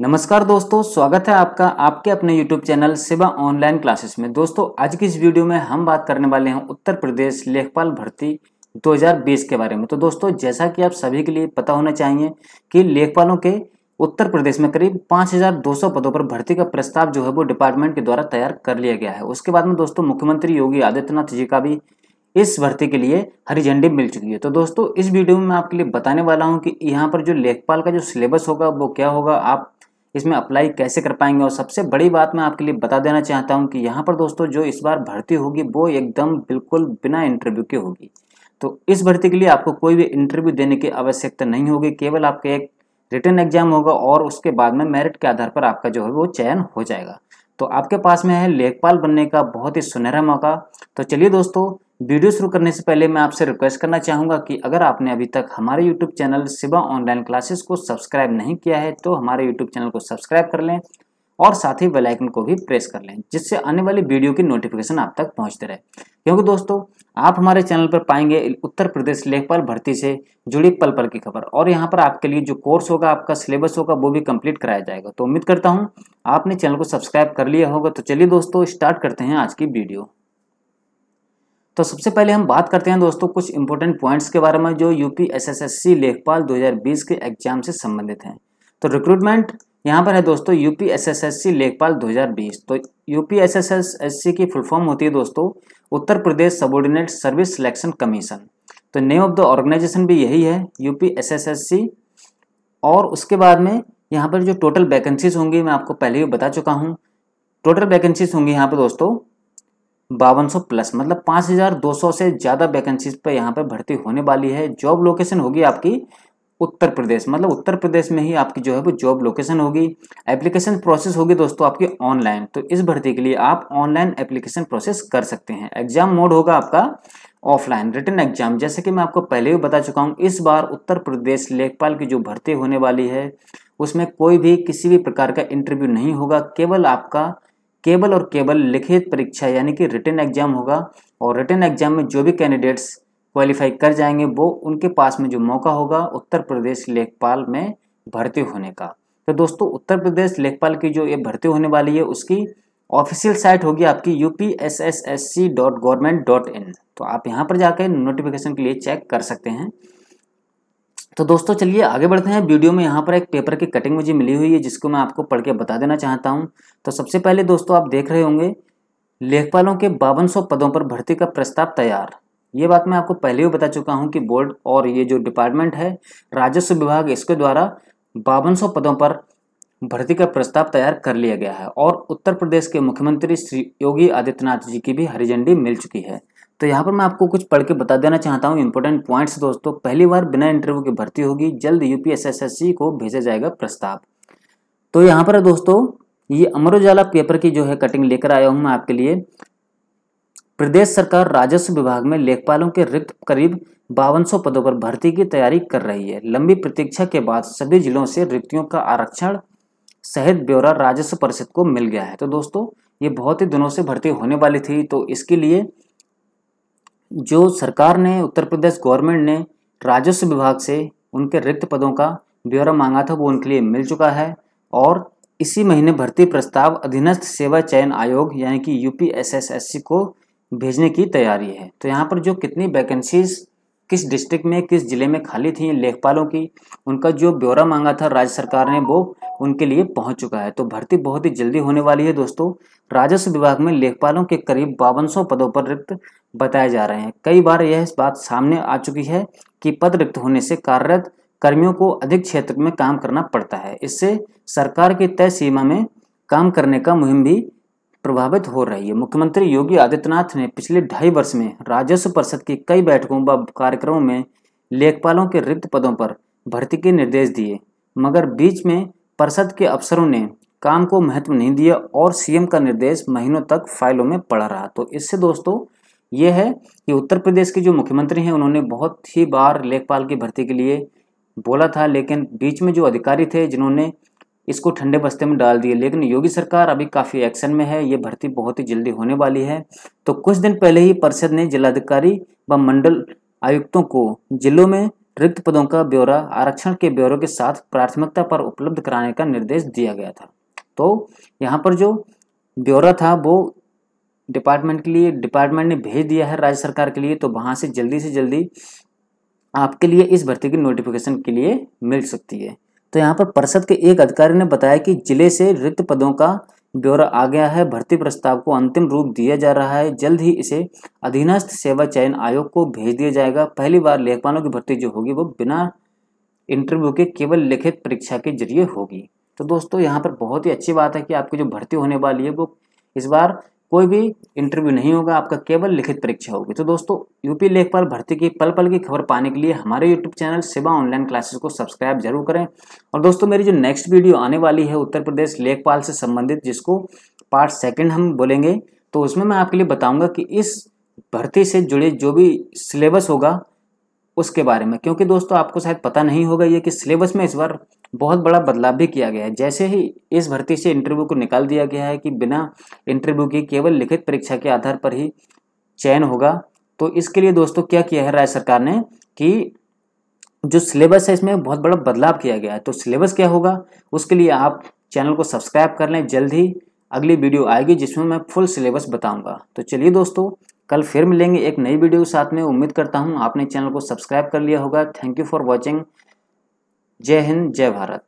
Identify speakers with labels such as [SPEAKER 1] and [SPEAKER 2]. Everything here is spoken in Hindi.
[SPEAKER 1] नमस्कार दोस्तों स्वागत है आपका आपके अपने YouTube channel Seva online classes में दोस्तों आज की इस वीडियो में हम बात करने वाले हैं उत्तर प्रदेश लेखपाल भर्ती 2020 के बारे में तो दोस्तों जैसा कि आप सभी के लिए पता होना चाहिए कि लेखपालों के उत्तर प्रदेश में करीब 5,200 पदों पर भर्ती का प्रस्ताव जो है वो डिपार्टमेंट के द्वारा तैयार कर लिया गया है उसके बाद में दोस्तों मुख्यमंत्री योगी आदित्यनाथ जी का भी इस भर्ती के लिए हरी झंडी मिल चुकी है तो दोस्तों इस वीडियो में मैं आपके लिए बताने वाला हूं कि यहाँ पर जो लेखपाल का जो सिलेबस होगा वो क्या होगा आप इसमें अप्लाई कैसे कर पाएंगे और सबसे बड़ी बात मैं आपके लिए बता देना चाहता हूँ कि यहाँ पर दोस्तों जो इस बार भर्ती होगी वो एकदम बिल्कुल बिना इंटरव्यू के होगी तो इस भर्ती के लिए आपको कोई भी इंटरव्यू देने की आवश्यकता नहीं होगी केवल आपके एक रिटर्न एग्जाम होगा और उसके बाद में मेरिट के आधार पर आपका जो है वो चयन हो जाएगा तो आपके पास में है लेखपाल बनने का बहुत ही सुनहरा मौका तो चलिए दोस्तों वीडियो शुरू करने से पहले मैं आपसे रिक्वेस्ट करना चाहूँगा कि अगर आपने अभी तक हमारे YouTube channel Shiva online classes को सब्सक्राइब नहीं किया है तो हमारे यूट्यूब चैनल को सब्सक्राइब कर लें और साथ ही बेल आइकन को भी प्रेस कर लें जिससे आने वाली वीडियो की नोटिफिकेशन आप तक पहुंचते रहे क्योंकि दोस्तों आप हमारे चैनल पर पाएंगे उत्तर प्रदेश लेखपाल भर्ती से जुड़ी पल पल की खबर और यहाँ पर आपके लिए जो कोर्स होगा आपका सिलेबस होगा वो भी कंप्लीट कराया जाएगा तो उम्मीद करता हूँ आपने चैनल को सब्सक्राइब कर लिया होगा तो चलिए दोस्तों स्टार्ट करते हैं आज की वीडियो तो सबसे पहले हम बात करते हैं दोस्तों कुछ इंपॉर्टेंट पॉइंट्स के बारे में जो यूपी एसएसएससी लेखपाल 2020 के एग्जाम से संबंधित हैं तो रिक्रूटमेंट यहाँ पर है दोस्तों यूपी एसएसएससी लेखपाल 2020 तो एस सी की फुल फॉर्म होती है दोस्तों Uttar Pradesh subordinate service selection commission तो नेम ऑफ द ऑर्गेनाइजेशन भी यही है यूपी और उसके बाद में यहाँ पर जो टोटल वैकेंसीज होंगी मैं आपको पहले ही बता चुका हूँ टोटल वैकेंसीज होंगी यहाँ पर दोस्तों बावन प्लस मतलब 5,200 से ज़्यादा वैकेंसीज पर यहाँ पर भर्ती होने वाली है जॉब लोकेशन होगी आपकी उत्तर प्रदेश मतलब उत्तर प्रदेश में ही आपकी जो है वो जॉब लोकेशन होगी एप्लीकेशन प्रोसेस होगी दोस्तों आपकी ऑनलाइन तो इस भर्ती के लिए आप ऑनलाइन एप्लीकेशन प्रोसेस कर सकते हैं एग्जाम मोड होगा आपका ऑफलाइन रिटर्न एग्जाम जैसे कि मैं आपको पहले भी बता चुका हूँ इस बार उत्तर प्रदेश लेखपाल की जो भर्ती होने वाली है उसमें कोई भी किसी भी प्रकार का इंटरव्यू नहीं होगा केवल आपका केवल और केवल लिखित परीक्षा यानी कि रिटर्न एग्जाम होगा और रिटर्न एग्जाम में जो भी कैंडिडेट्स क्वालिफाई कर जाएंगे वो उनके पास में जो मौका होगा उत्तर प्रदेश लेखपाल में भर्ती होने का तो दोस्तों उत्तर प्रदेश लेखपाल की जो ये भर्ती होने वाली है उसकी ऑफिशियल साइट होगी आपकी U S S C dot government dot in तो आप यहाँ पर जाकर नोटिफिकेशन के लिए चेक कर सकते हैं तो दोस्तों चलिए आगे बढ़ते हैं वीडियो में यहाँ पर एक पेपर की कटिंग मुझे मिली हुई है जिसको मैं आपको पढ़ के बता देना चाहता हूँ तो सबसे पहले दोस्तों आप देख रहे होंगे लेखपालों के बावन पदों पर भर्ती का प्रस्ताव तैयार ये बात मैं आपको पहले भी बता चुका हूँ कि बोर्ड और ये जो डिपार्टमेंट है राजस्व विभाग इसके द्वारा बावन पदों पर भर्ती का प्रस्ताव तैयार कर लिया गया है और उत्तर प्रदेश के मुख्यमंत्री श्री योगी आदित्यनाथ जी की भी हरी झंडी मिल चुकी है तो यहाँ पर मैं आपको कुछ पढ़ के बता देना चाहता हूँ इंपॉर्टेंट पॉइंट्स दोस्तों पहली बार बिना इंटरव्यू की भर्ती होगी जल्द यूपीएसएसएससी को भेजा जाएगा प्रस्ताव तो यहाँ पर दोस्तों ये अमर उजाला पेपर की जो है कटिंग लेकर आया हूँ मैं आपके लिए प्रदेश सरकार राजस्व विभाग में लेखपालों के रिक्त करीब बावन पदों पर भर्ती की तैयारी कर रही है लंबी प्रतीक्षा के बाद सभी जिलों से रिक्तियों का आरक्षण सहित ब्यौरा राजस्व परिषद को मिल गया है तो दोस्तों ये बहुत ही दिनों से भर्ती होने वाली थी तो इसके लिए जो सरकार ने उत्तर प्रदेश गवर्नमेंट ने राजस्व विभाग से उनके रिक्त पदों का ब्यौरा मांगा था वो उनके लिए मिल चुका है और इसी महीने भर्ती प्रस्ताव अधीनस्थ सेवा चयन आयोग यानी कि यूपीएसएसएससी को भेजने की तैयारी है तो यहाँ पर जो कितनी वैकेंसीज किस डिस्ट्रिक्ट में किस ज़िले में खाली थी लेखपालों की उनका जो ब्यौरा मांगा था राज्य सरकार ने वो उनके लिए पहुंच चुका है तो भर्ती बहुत ही जल्दी होने वाली है दोस्तों राजस्व विभाग में लेखपालों के करीब बावन पदों पर रिक्त बताए जा रहे हैं कई बार यह बात सामने आ चुकी है कि पद रिक्त होने से कार्यरत कर्मियों को अधिक क्षेत्र में काम करना पड़ता है इससे सरकार की तय सीमा में काम करने का मुहिम भी प्रभावित हो रही है मुख्यमंत्री योगी आदित्यनाथ ने पिछले ढाई वर्ष में राजस्व परिषद की कई बैठकों व कार्यक्रमों में लेखपालों के रिक्त पदों पर भर्ती के निर्देश दिए मगर बीच में परिषद के अफसरों ने काम को महत्व नहीं दिया और सीएम का निर्देश महीनों तक फाइलों में पड़ा रहा तो इससे दोस्तों ये है कि उत्तर प्रदेश के जो मुख्यमंत्री हैं उन्होंने बहुत ही बार लेखपाल की भर्ती के लिए बोला था लेकिन बीच में जो अधिकारी थे जिन्होंने इसको ठंडे बस्ते में डाल दिए लेकिन योगी सरकार अभी काफ़ी एक्शन में है ये भर्ती बहुत ही जल्दी होने वाली है तो कुछ दिन पहले ही परिषद ने जिलाधिकारी व मंडल आयुक्तों को जिलों में रिक्त पदों का ब्यौरा आरक्षण के ब्यौरों के साथ प्राथमिकता पर उपलब्ध कराने का निर्देश दिया गया था तो यहाँ पर जो ब्यौरा था वो डिपार्टमेंट के लिए डिपार्टमेंट ने भेज दिया है राज्य सरकार के लिए तो वहाँ से जल्दी से जल्दी आपके लिए इस भर्ती की नोटिफिकेशन के लिए मिल सकती है तो यहाँ पर परिषद के एक अधिकारी ने बताया कि जिले से रिक्त पदों का ब्यौरा आ गया है भर्ती प्रस्ताव को अंतिम रूप दिया जा रहा है जल्द ही इसे अधीनस्थ सेवा चयन आयोग को भेज दिया जाएगा पहली बार लेखपालों की भर्ती जो होगी वो बिना इंटरव्यू के केवल लिखित परीक्षा के जरिए होगी तो दोस्तों यहाँ पर बहुत ही अच्छी बात है कि आपकी जो भर्ती होने वाली है वो इस बार कोई भी इंटरव्यू नहीं होगा आपका केवल लिखित परीक्षा होगी तो दोस्तों यूपी लेखपाल भर्ती की पल पल की खबर पाने के लिए हमारे YouTube channel Seva online classes को सब्सक्राइब जरूर करें और दोस्तों मेरी जो नेक्स्ट वीडियो आने वाली है उत्तर प्रदेश लेखपाल से संबंधित जिसको पार्ट सेकेंड हम बोलेंगे तो उसमें मैं आपके लिए बताऊँगा कि इस भर्ती से जुड़े जो भी सिलेबस होगा उसके बारे में क्योंकि दोस्तों आपको शायद पता नहीं होगा ये कि सिलेबस में इस बार बहुत बड़ा बदलाव भी किया गया है जैसे ही इस भर्ती से इंटरव्यू को निकाल दिया गया है कि बिना इंटरव्यू के केवल लिखित परीक्षा के आधार पर ही चयन होगा तो इसके लिए दोस्तों क्या किया है राज्य सरकार ने कि जो सिलेबस है इसमें बहुत बड़ा बदलाव किया गया है तो सिलेबस क्या होगा उसके लिए आप चैनल को सब्सक्राइब कर लें जल्द ही अगली वीडियो आएगी जिसमें मैं फुल सिलेबस बताऊंगा तो चलिए दोस्तों कल फिर मिलेंगे एक नई वीडियो के साथ में उम्मीद करता हूँ आपने चैनल को सब्सक्राइब कर लिया होगा थैंक यू फॉर वॉचिंग जय हिंद जय भारत